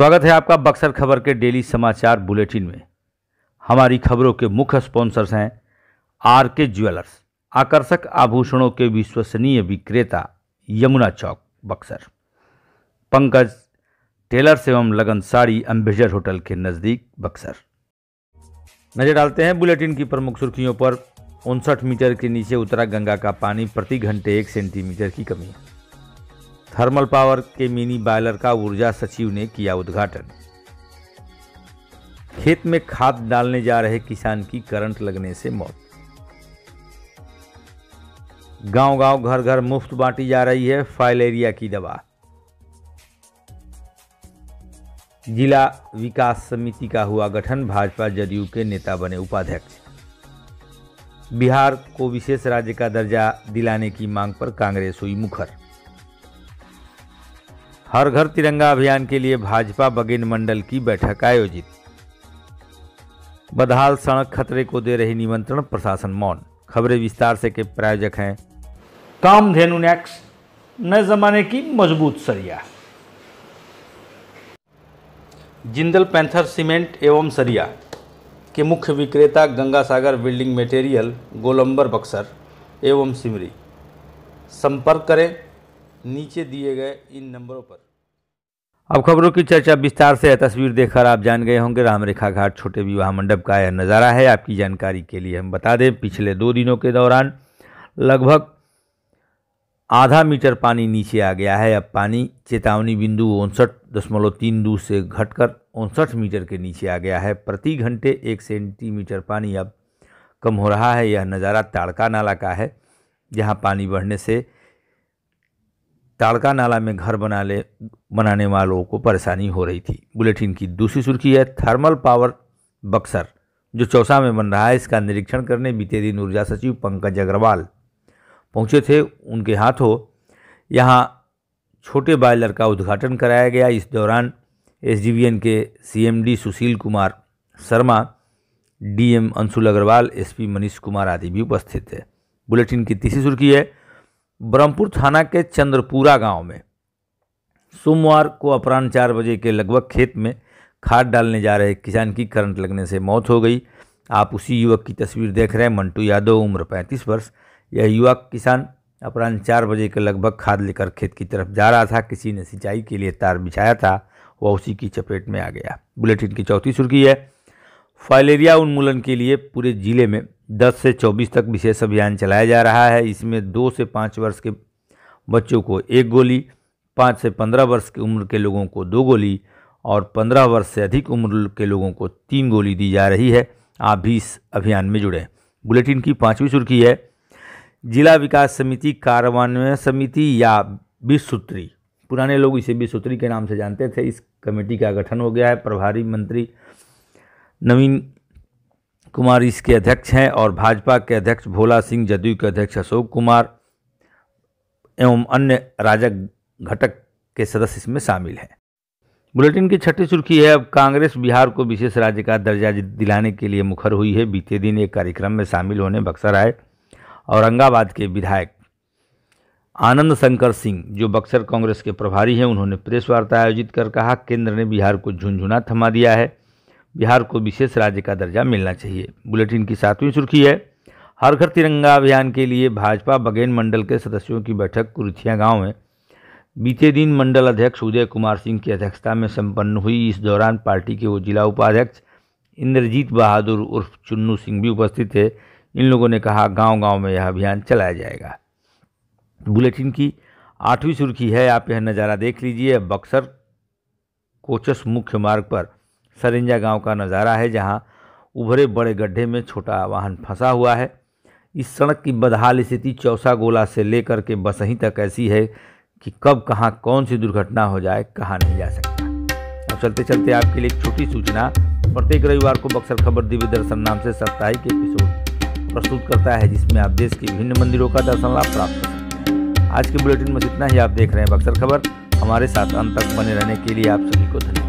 स्वागत है आपका बक्सर खबर के डेली समाचार बुलेटिन में हमारी खबरों के मुख्य स्पॉन्सर्स हैं आर के ज्वेलर्स आकर्षक आभूषणों के विश्वसनीय विक्रेता यमुना चौक बक्सर पंकज टेलर्स एवं लगन साड़ी अम्बेजर होटल के नज़दीक बक्सर नजर डालते हैं बुलेटिन की प्रमुख सुर्खियों पर उनसठ मीटर के नीचे उतरा गंगा का पानी प्रति घंटे एक सेंटीमीटर की कमी है थर्मल पावर के मिनी बॉयलर का ऊर्जा सचिव ने किया उद्घाटन खेत में खाद डालने जा रहे किसान की करंट लगने से मौत गांव गांव घर घर मुफ्त बांटी जा रही है फाइलेरिया की दवा जिला विकास समिति का हुआ गठन भाजपा जदयू के नेता बने उपाध्यक्ष बिहार को विशेष राज्य का दर्जा दिलाने की मांग पर कांग्रेस हुई मुखर हर घर तिरंगा अभियान के लिए भाजपा बगेन मंडल की बैठक आयोजित बदहाल सड़क खतरे को दे रही निमंत्रण प्रशासन मौन खबरें विस्तार से के प्रायोजक हैं धेनु नेक्स नए जमाने की मजबूत सरिया जिंदल पैंथर सीमेंट एवं सरिया के मुख्य विक्रेता गंगा सागर बिल्डिंग मटेरियल गोलंबर बक्सर एवं सिमरी संपर्क करें नीचे दिए गए इन नंबरों पर अब खबरों की चर्चा विस्तार से तस्वीर देखकर आप जान गए होंगे रामरेखा घाट छोटे विवाह मंडप का यह नज़ारा है आपकी जानकारी के लिए हम बता दें पिछले दो दिनों के दौरान लगभग आधा मीटर पानी नीचे आ गया है अब पानी चेतावनी बिंदु उनसठ दशमलव तीन दो से घटकर उनसठ मीटर के नीचे आ गया है प्रति घंटे एक सेंटीमीटर पानी अब कम हो रहा है यह नज़ारा ताड़का नाला का है जहाँ पानी बढ़ने से ताड़का नाला में घर बनाने बनाने वालों को परेशानी हो रही थी बुलेटिन की दूसरी सुर्खी है थर्मल पावर बक्सर जो चौसा में बन रहा है इसका निरीक्षण करने बीते दिन ऊर्जा सचिव पंकज अग्रवाल पहुंचे थे उनके हाथों यहाँ छोटे बायलर का उद्घाटन कराया गया इस दौरान S K C Sushil Kumar Sharma DM Anshul Agrawal SP Manish Kumar आदि भी उपस्थित थे बुलेटिन की तीसरी सुर्खी है ब्रह्मपुर थाना के चंद्रपुरा गांव में सोमवार को अपराह्न चार बजे के लगभग खेत में खाद डालने जा रहे किसान की करंट लगने से मौत हो गई आप उसी युवक की तस्वीर देख रहे हैं मंटू यादव उम्र 35 वर्ष यह युवक किसान अपराह्न चार बजे के लगभग खाद लेकर खेत की तरफ जा रहा था किसी ने सिंचाई के लिए तार बिछाया था वह उसी की चपेट में आ गया बुलेटिन की चौथी सुर्खी है फाइलेरिया उन्मूलन के लिए पूरे जिले में दस से चौबीस तक विशेष अभियान चलाया जा रहा है इसमें दो से पाँच वर्ष के बच्चों को एक गोली पाँच से पंद्रह वर्ष की उम्र के लोगों को दो गोली और पंद्रह वर्ष से अधिक उम्र के लोगों को तीन गोली दी जा रही है आप भी इस अभियान में जुड़ें बुलेटिन की पाँचवीं सुर्खी है जिला विकास समिति कार्यान्वयन समिति या बीससूत्री पुराने लोग इसे सूत्री के नाम से जानते थे इस कमेटी का गठन हो गया है प्रभारी मंत्री नवीन कुमार इसके अध्यक्ष हैं और भाजपा के अध्यक्ष भोला सिंह जदयू के अध्यक्ष अशोक कुमार एवं अन्य राजक घटक के सदस्य इसमें शामिल हैं बुलेटिन की छठी सुर्खी है अब कांग्रेस बिहार को विशेष राज्य का दर्जा दिलाने के लिए मुखर हुई है बीते दिन एक कार्यक्रम में शामिल होने बक्सर आए औरंगाबाद के विधायक आनंद शंकर सिंह जो बक्सर कांग्रेस के प्रभारी हैं उन्होंने प्रेस वार्ता आयोजित कर कहा केंद्र ने बिहार को झुंझुना थमा दिया है बिहार को विशेष राज्य का दर्जा मिलना चाहिए बुलेटिन की सातवीं सुर्खी है हर घर तिरंगा अभियान के लिए भाजपा बगेन मंडल के सदस्यों की बैठक कुरुथिया गांव में बीते दिन मंडल अध्यक्ष उदय कुमार सिंह की अध्यक्षता में संपन्न हुई इस दौरान पार्टी के वो जिला उपाध्यक्ष इंद्रजीत बहादुर उर्फ चुन्नू सिंह भी उपस्थित थे इन लोगों ने कहा गांव गांव में यह अभियान चलाया जाएगा बुलेटिन की आठवीं सुर्खी है आप यह नज़ारा देख लीजिए बक्सर कोचस मुख्य मार्ग पर सरिंजा गांव का नज़ारा है जहां उभरे बड़े गड्ढे में छोटा वाहन फंसा हुआ है इस सड़क की बदहाल स्थिति चौसा गोला से लेकर के बसही तक ऐसी है कि कब कहाँ कौन सी दुर्घटना हो जाए कहाँ नहीं जा सकता अब चलते चलते आपके लिए एक छोटी सूचना प्रत्येक रविवार को बक्सर खबर दिव्य दर्शन नाम से साप्ताहिक एपिसोड प्रस्तुत करता है जिसमें आप देश के विभिन्न मंदिरों का दर्शन लाभ प्राप्त कर सकते हैं आज के बुलेटिन में इतना ही आप देख रहे हैं बक्सर खबर हमारे साथ अंत तक बने रहने के लिए आप सभी को धन्यवाद